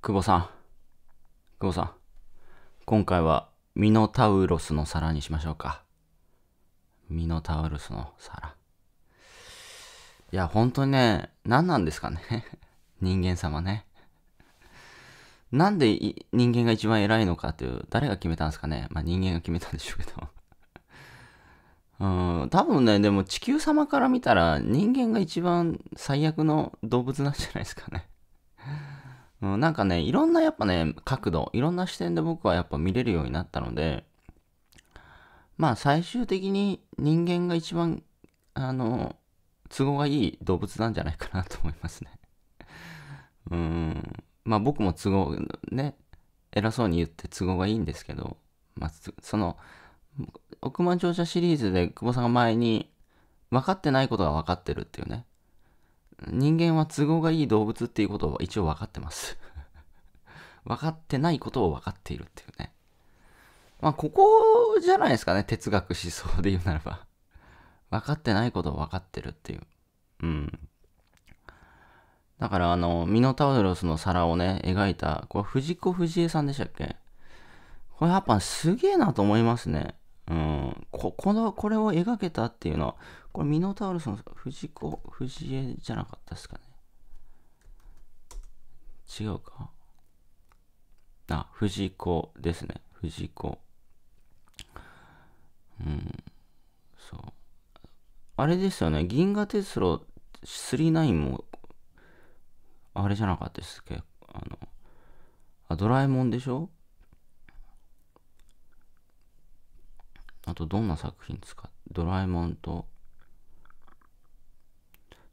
久保さん。久保さん。今回はミノタウロスの皿にしましょうか。ミノタウロスの皿。いや、本当にね、何なんですかね。人間様ね。なんで人間が一番偉いのかという、誰が決めたんですかね。まあ人間が決めたんでしょうけど。うん、多分ね、でも地球様から見たら人間が一番最悪の動物なんじゃないですかね。うん、なんかね、いろんなやっぱね、角度、いろんな視点で僕はやっぱ見れるようになったので、まあ最終的に人間が一番、あの、都合がいい動物なんじゃないかなと思いますね。うん。まあ僕も都合、ね、偉そうに言って都合がいいんですけど、まあ、その、億万長者シリーズで久保さんが前に、分かってないことが分かってるっていうね。人間は都合がいい動物っていうことを一応分かってます 分かってないことを分かっているっていうね。まあ、ここじゃないですかね、哲学思想で言うならば。分かってないことを分かってるっていう。うん。だから、あの、ミノタウロスの皿をね、描いた、これ、藤子藤枝さんでしたっけこれやっぱすげえなと思いますね。うん、ここのこれを描けたっていうのはこれミノタウルスの藤子藤江じゃなかったですかね違うかあ藤子ですね藤子うんそうあれですよね銀河鉄路39もあれじゃなかったですっけあのあドラえもんでしょあとどんな作品使っドラえもんと、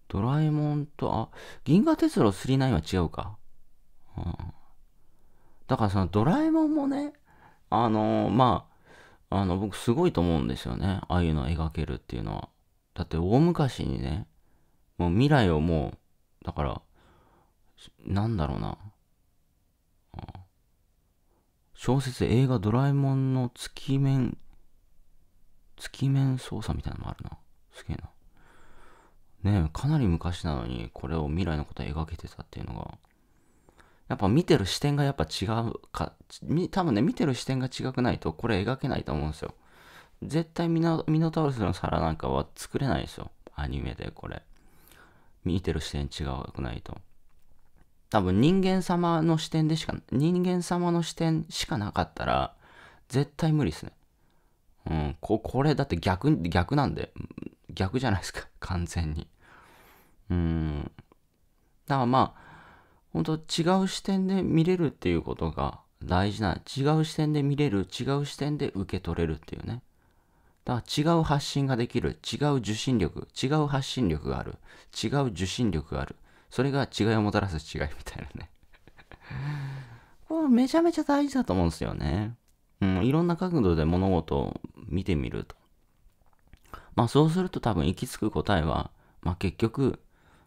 ドラえもんと、あ、銀河鉄道3 9 9は違うか。うん。だからそのドラえもんもね、あのー、まあ、あの、僕すごいと思うんですよね。ああいうのを描けるっていうのは。だって大昔にね、もう未来をもう、だから、なんだろうな。小説、映画、ドラえもんの月面月面操作みたいなのもあるな。すげえな。ねえ、かなり昔なのに、これを未来のこと描けてたっていうのが、やっぱ見てる視点がやっぱ違うか、多分ね、見てる視点が違くないと、これ描けないと思うんですよ。絶対ミノミノタウルスの皿なんかは作れないですよ。アニメでこれ。見てる視点違くないと。多分人間様の視点でしか、人間様の視点しかなかったら、絶対無理ですね。うん、ここれだって逆、逆なんで、逆じゃないですか、完全に。うん。だからまあ、本当違う視点で見れるっていうことが大事な、違う視点で見れる、違う視点で受け取れるっていうね。だから違う発信ができる、違う受信力、違う発信力がある、違う受信力がある。それが違いをもたらす違いみたいなね これめちゃめちゃ大事だと思うんですよね。うん、いろんな角度で物事を見てみると。まあそうすると多分行き着く答えは、まあ結局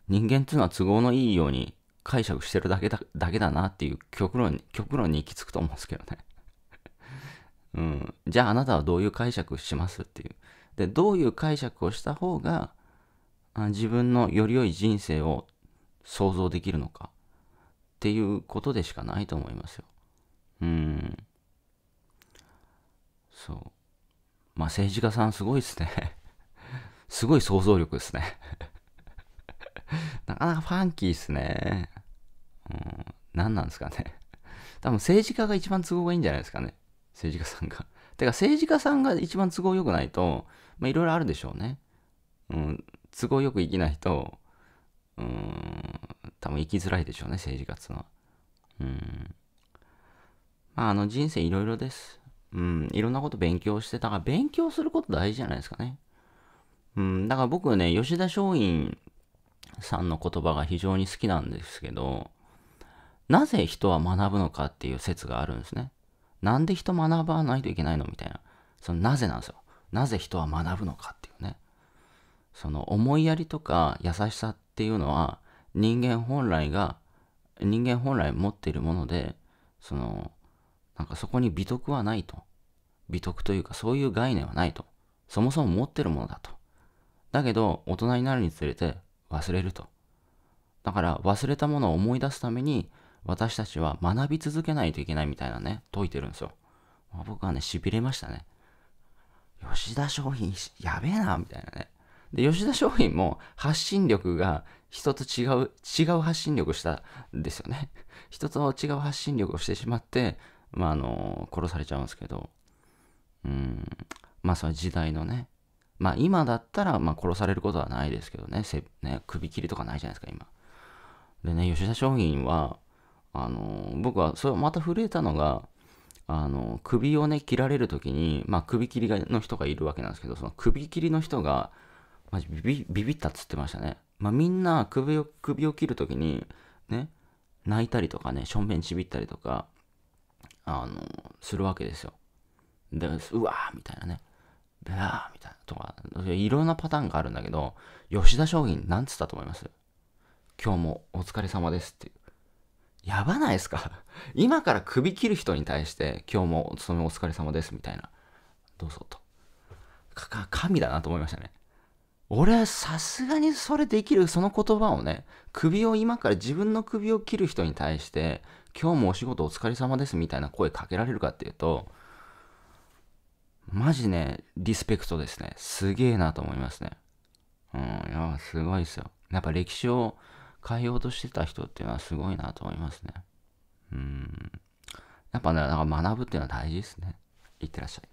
人間っていうのは都合のいいように解釈してるだけだだけだなっていう極論に、極論に行き着くと思うんですけどね。うん。じゃああなたはどういう解釈しますっていう。で、どういう解釈をした方が自分のより良い人生を想像できるのかっていうことでしかないと思いますよ。うん。そう。まあ政治家さんすごいですね すごい想像力ですね なかなかファンキーですね。うん。何なんですかね多分政治家が一番都合がいいんじゃないですかね。政治家さんがてか政治家さんが一番都合良くないと、まあいろいろあるでしょうね。うん。都合よく生きないと、うん。多分生きづらいでしょうね、政治家っつうのは。うん。まああの人生いろいろです。うん、いろんなこと勉強して、だから勉強すること大事じゃないですかね。うん、だから僕ね、吉田松陰さんの言葉が非常に好きなんですけど、なぜ人は学ぶのかっていう説があるんですね。なんで人学ばないといけないのみたいな。そのなぜなんですよ。なぜ人は学ぶのかっていうね。その思いやりとか優しさっていうのは人間本来が、人間本来持っているもので、そのなんかそこに美徳はないと。美徳というかそういう概念はないと。そもそも持ってるものだと。だけど、大人になるにつれて忘れると。だから忘れたものを思い出すために、私たちは学び続けないといけないみたいなね、解いてるんですよ。まあ、僕はね、痺れましたね。吉田商品、やべえな、みたいなね。で、吉田商品も発信力が人と違う、違う発信力したんですよね。人と違う発信力をしてしまって、まあ、あの殺されちゃうんですけど、うん、まあそは時代のね、まあ今だったらまあ殺されることはないですけどね、ね首切りとかないじゃないですか、今。でね、吉田松陰は、あの僕はそれまた震えたのが、あの首をね切られる時に、まあ、首切りの人がいるわけなんですけどその首切りの人がまビビったっつってましたね、まあ、みんな首を首を切る時にね泣いたりとかねしょんべんちびったりとかあの、するわけですよ。で、うわーみたいなね。ベアーみたいなとか、いろんなパターンがあるんだけど、吉田商品なんつったと思います今日もお疲れ様ですっていう。やばないですか 今から首切る人に対して、今日もお勤めお疲れ様ですみたいな。どうぞと。か、か、神だなと思いましたね。俺はさすがにそれできるその言葉をね首を今から自分の首を切る人に対して今日もお仕事お疲れ様ですみたいな声かけられるかっていうとマジねリスペクトですねすげえなと思いますねうんいやすごいですよやっぱ歴史を変えようとしてた人っていうのはすごいなと思いますねうんやっぱねなんか学ぶっていうのは大事ですねいってらっしゃい